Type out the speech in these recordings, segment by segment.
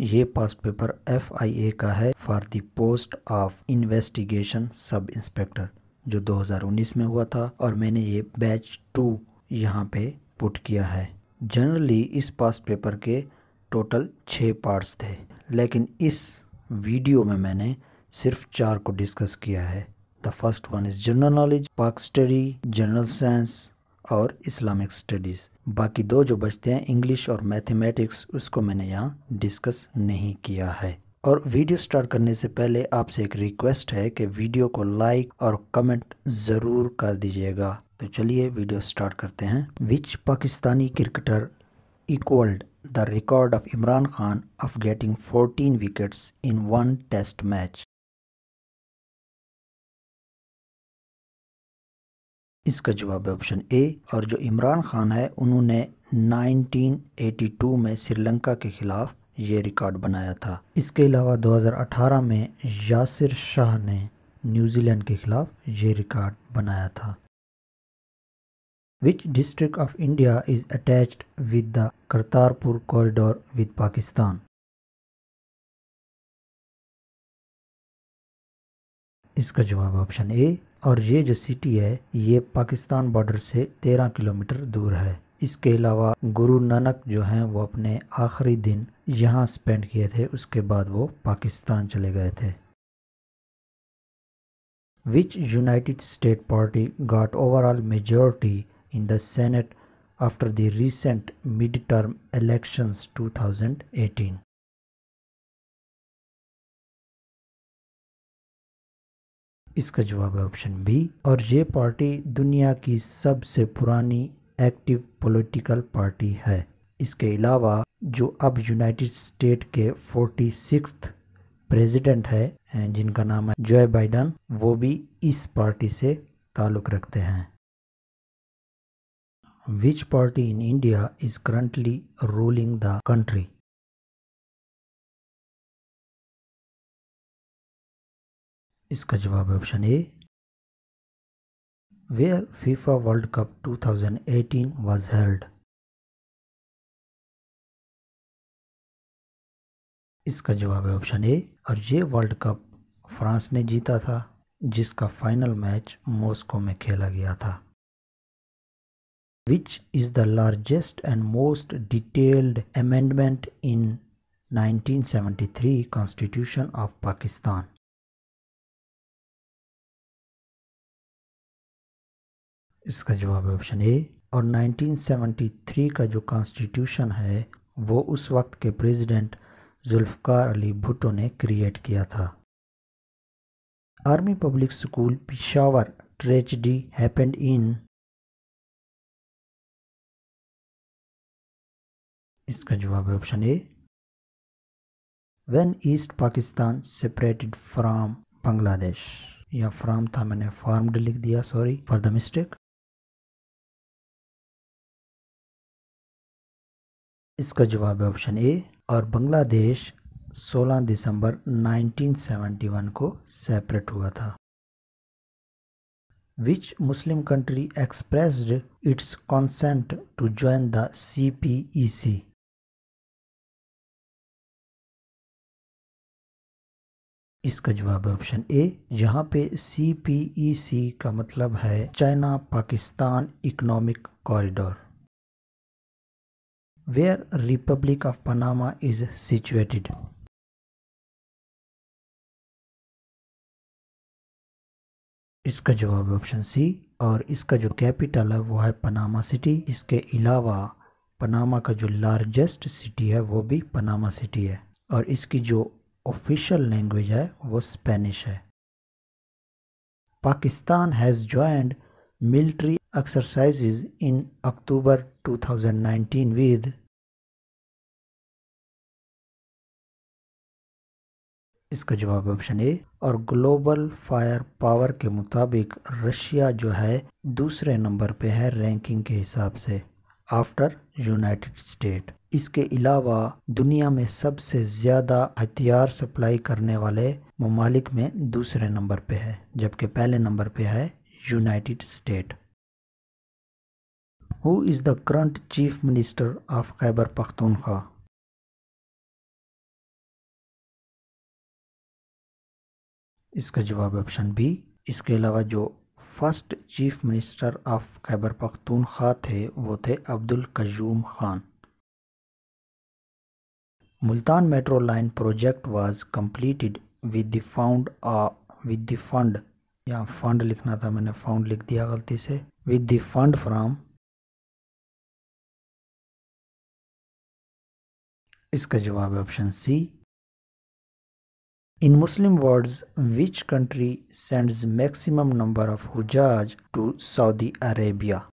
ये past paper F I A का है for the post of investigation sub inspector जो 2019 में हुआ था और मैंने ये बैच टू यहाँ पे पुट किया है जनरली इस पास्ट पेपर के टोटल छः पार्ट्स थे लेकिन इस वीडियो में मैंने सिर्फ चार को डिस्कस किया है the first one is general knowledge Pak study general science और इस्लामिक स्टडीज़ बाकी दो जो बचते हैं इंग्लिश और मैथमेटिक्स उसको मैंने यहाँ डिस्कस नहीं किया है और वीडियो स्टार्ट करने से पहले आपसे एक रिक्वेस्ट है कि वीडियो को लाइक और कमेंट ज़रूर कर दीजिएगा तो चलिए वीडियो स्टार्ट करते हैं which Pakistani cricketer equalled the record of Imran Khan of getting 14 wickets in one test match इसका जवाब है ऑप्शन ए और जो इमरान खान है उन्होंने 1982 में श्रीलंका के ख़िलाफ़ ये रिकॉर्ड बनाया था इसके अलावा 2018 में यासिर शाह ने न्यूजीलैंड के ख़िलाफ़ ये रिकॉर्ड बनाया था which district of India is attach with the Kartarpur corridor with Pakistan इसका जवाब ऑप्शन ए और ये जो सिटी है ये पाकिस्तान बॉर्डर से तेरह किलोमीटर दूर है इसके अलावा गुरु नानक जो हैं वो अपने आखिरी दिन यहाँ स्पेंड किए थे उसके बाद वो पाकिस्तान चले गए थे which United State party got overall majority in the senate after the recent mid term elections 2018 इसका जवाब है ऑप्शन बी और ये पार्टी दुनिया की सबसे पुरानी एक्टिव पॉलिटिकल पार्टी है इसके अलावा जो अब यूनाइटेड स्टेट के फोर्टी प्रेसिडेंट है जिनका नाम है जो बाइडन वो भी इस पार्टी से ताल्लुक़ रखते हैं which party in India is currently ruling the country इसका जवाब है option A where FIFA World Cup 2018 was held इसका जवाब है ऑप्शन ए और ये वर्ल्ड कप फ्रांस ने जीता था जिसका फाइनल मैच मॉस्को में खेला गया था which is the largest and most detailed amendment in 1973 constitution of Pakistan इसका जवाब है ऑप्शन ए और 1973 का जो कॉन्स्टिट्यूशन है वो उस वक्त के प्रेसिडेंट जुल्फकार अली भुट्टो ने क्रिएट किया था army public school Peshawar tragedy happened in इसका जवाब है option A when East Pakistan separated from Bangladesh या फ्राम था मैंने फार्म्ड लिख दिया सॉरी फॉर द मिस्टेक इसका जवाब है ऑप्शन ए और बांग्लादेश 16 दिसंबर 1971 को सेपरेट हुआ था which Muslim country expressed its consent to join the C P E C इसका जवाब है ऑप्शन ए यहाँ पे सी पी ई सी का मतलब है China Pakistan economic corridor where Republic of Panama is situated. इसका जवाब ऑप्शन सी और इसका जो कैपिटल है वो है पनामा सिटी इसके अलावा पनामा का जो लार्जेस्ट सिटी है वो भी पनामा सिटी है और इसकी जो ऑफिशियल लैंग्वेज है वो स्पेनिश है Pakistan has joined military exercises in October 2019 with इसका जवाब ऑप्शन ए और ग्लोबल फायर पावर के मुताबिक रशिया जो है दूसरे नंबर पे है रैंकिंग के हिसाब से आफ्टर यूनाइटेड स्टेट इसके अलावा दुनिया में सबसे ज़्यादा हथियार सप्लाई करने वाले ममालिक में दूसरे नंबर पे है जबकि पहले नंबर पे है United State Who is the current Chief Minister of Khyber Pakhtunkhwa? इसका जवाब ऑप्शन बी इसके अलावा जो first chief minister of Khyber Pakhtunkhwa थे वो थे Abdul Qayyum Khan Multan metro line project was completed with the found with the fund या फंड लिखना था मैंने फाउंड लिख दिया गलती से विद द फंड फ्रॉम इसका जवाब है option C in Muslim world which country sends maximum number of हुजाज टू सऊदी अरेबिया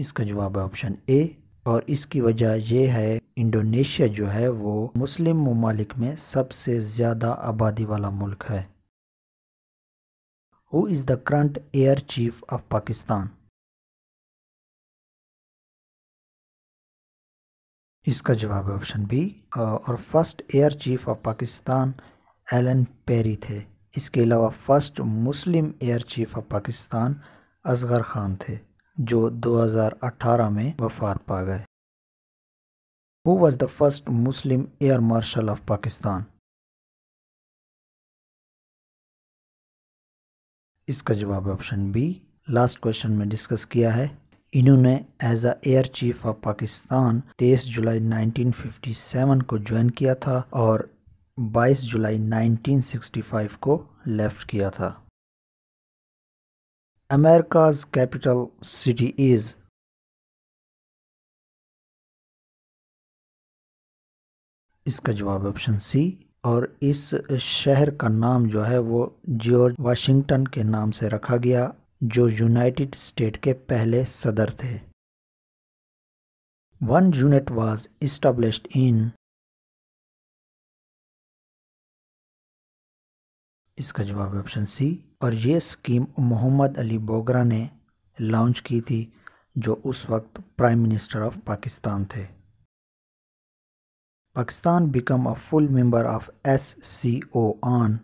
इसका जवाब है ऑप्शन ए और इसकी वजह यह है इंडोनेशिया जो है वो मुस्लिम ममालिक में सबसे ज़्यादा आबादी वाला मुल्क है who is the current air chief of Pakistan इसका जवाब है ऑप्शन बी और first air chief of Pakistan Allan Perry थे इसके अलावा first Muslim air chief of Pakistan Asghar Khan थे जो 2018 में वफात पा गए who was the first Muslim air marshal of Pakistan इसका जवाब ऑप्शन बी लास्ट क्वेश्चन में डिस्कस किया है इन्होंने as a air chief of Pakistan 23 जुलाई 1957 को ज्वाइन किया था और 22 जुलाई 1965 को लेफ्ट किया था अमेरिकाज कैपिटल सिटी इज़ इसका जवाब ऑप्शन सी और इस शहर का नाम जो है वो जॉर्ज वाशिंगटन के नाम से रखा गया जो यूनाइटेड स्टेट के पहले सदर थे वन यूनिट वाज established इन इसका जवाब ऑप्शन सी और ये स्कीम मोहम्मद अली बोगरा ने लॉन्च की थी जो उस वक्त प्राइम मिनिस्टर ऑफ पाकिस्तान थे Pakistan become a full member of S C O on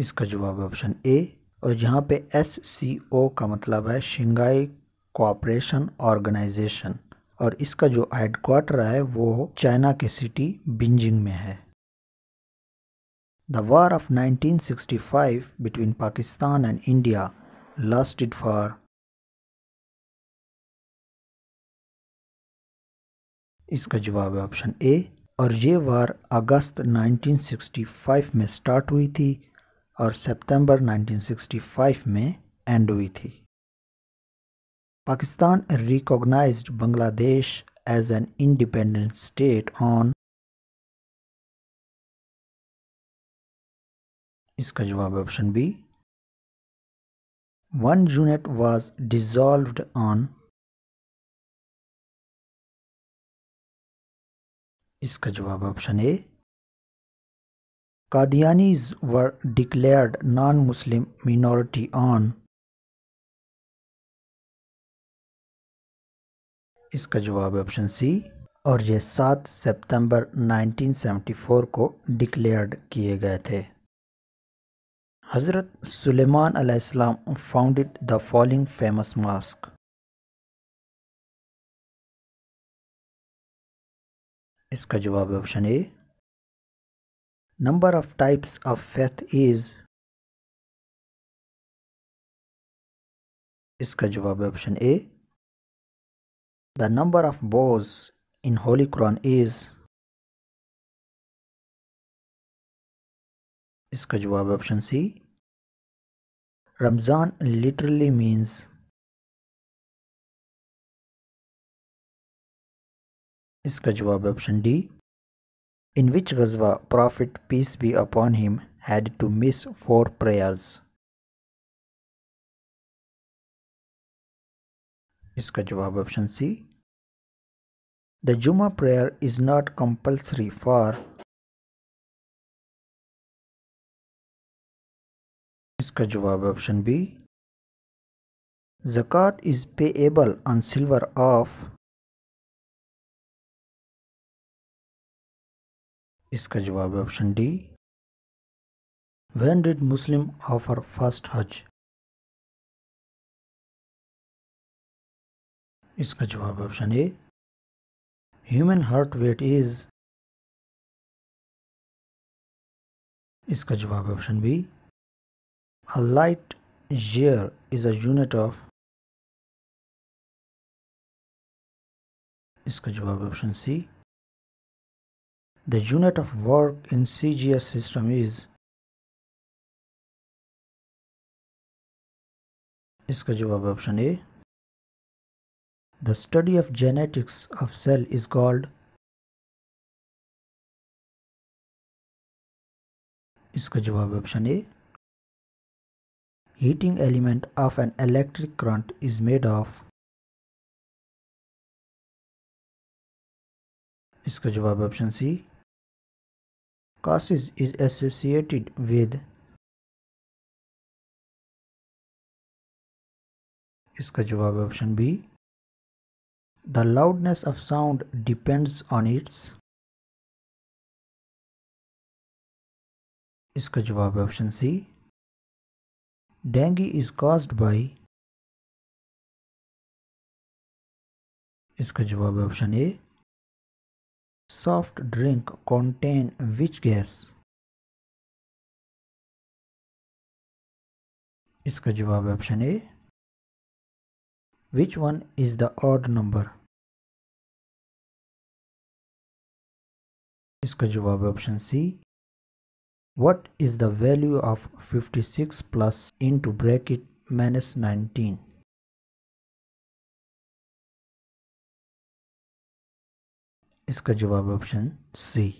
इसका जवाब है ऑप्शन ए और यहाँ पे एस सी ओ का मतलब है शंघाई कोऑपरेशन ऑर्गेनाइजेशन और इसका जो हेडक्वार्टर है वो चाइना के सिटी बिंजिंग में है the war of 1965 between Pakistan and India lasted for इसका जवाब है ऑप्शन ए और ये वार अगस्त 1965 में स्टार्ट हुई थी और सितंबर 1965 में एंड हुई थी Pakistan recognise Bangladesh as an independent state on इसका जवाब option B one unit was dissolve on इसका जवाब option A Qadianis were declared non-Muslim minority on इसका जवाब है ऑप्शन सी और ये 7 सितंबर 1974 को डिक्लेयर्ड किए गए थे हज़रत सुलेमान अलैहिस्सलाम founded the following famous mosque इसका जवाब option A Number of types of faith is इसका जवाब है option A the number of bows in holy Quran is इसका जवाब है option C Ramzan literally means इसका जवाब है option D in which Ghazwa Prophet peace be upon him had to miss four prayers. Iska jawab option C. The Juma prayer is not compulsory for. Iska jawab option B. Zakat is payable on silver of. इसका जवाब है option D when did Muslim offer first Hajj इसका जवाब option A human heart weight is इसका जवाब option B a light year is a unit of इसका जवाब option C The unit of work in CGS system is इसका जवाब option The study of genetics of cell is called. इसका जवाब option A heating element of an electric current is made of इसका जवाब option C causes is associated with इसका जवाब option B the loudness of sound depends on its इसका जवाब है option C dengue is caused by इसका जवाब है option A soft drink contain which gas? इसका जवाब option A Which one is the odd number? इसका जवाब option C. What is the value of 56 plus into bracket minus 19? इसका जवाब option सी